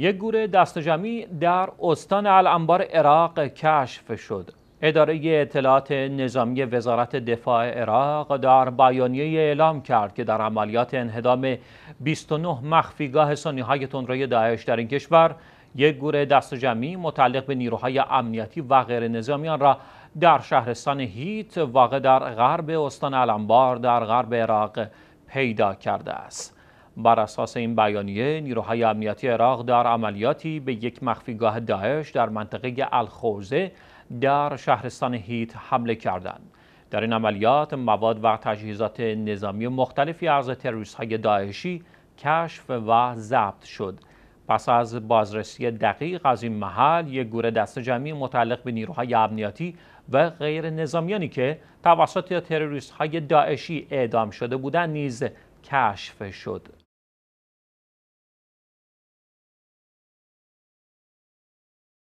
یک گوره دست جمعی در استان الانبار عراق کشف شد. اداره اطلاعات نظامی وزارت دفاع عراق در بیانیه اعلام کرد که در عملیات انهدام 29 مخفیگاه سانیهای های تندروی داعش در این کشور یک گوره دست جمعی متعلق به نیروهای امنیتی و غیر نظامیان را در شهرستان هیت واقع در غرب استان الانبار در غرب عراق پیدا کرده است. بر اساس این بیانیه نیروهای امنیتی عراق در عملیاتی به یک مخفیگاه داعش در منطقه الخوزه در شهرستان هیت حمله کردند در این عملیات مواد و تجهیزات نظامی مختلفی از تروریست های داعشی کشف و ضبط شد پس از بازرسی دقیق از این محل یک گروه دست جمعی متعلق به نیروهای امنیتی و غیر نظامیانی که توسط تروریست های داعشی اعدام شده بودند نیز کشف شد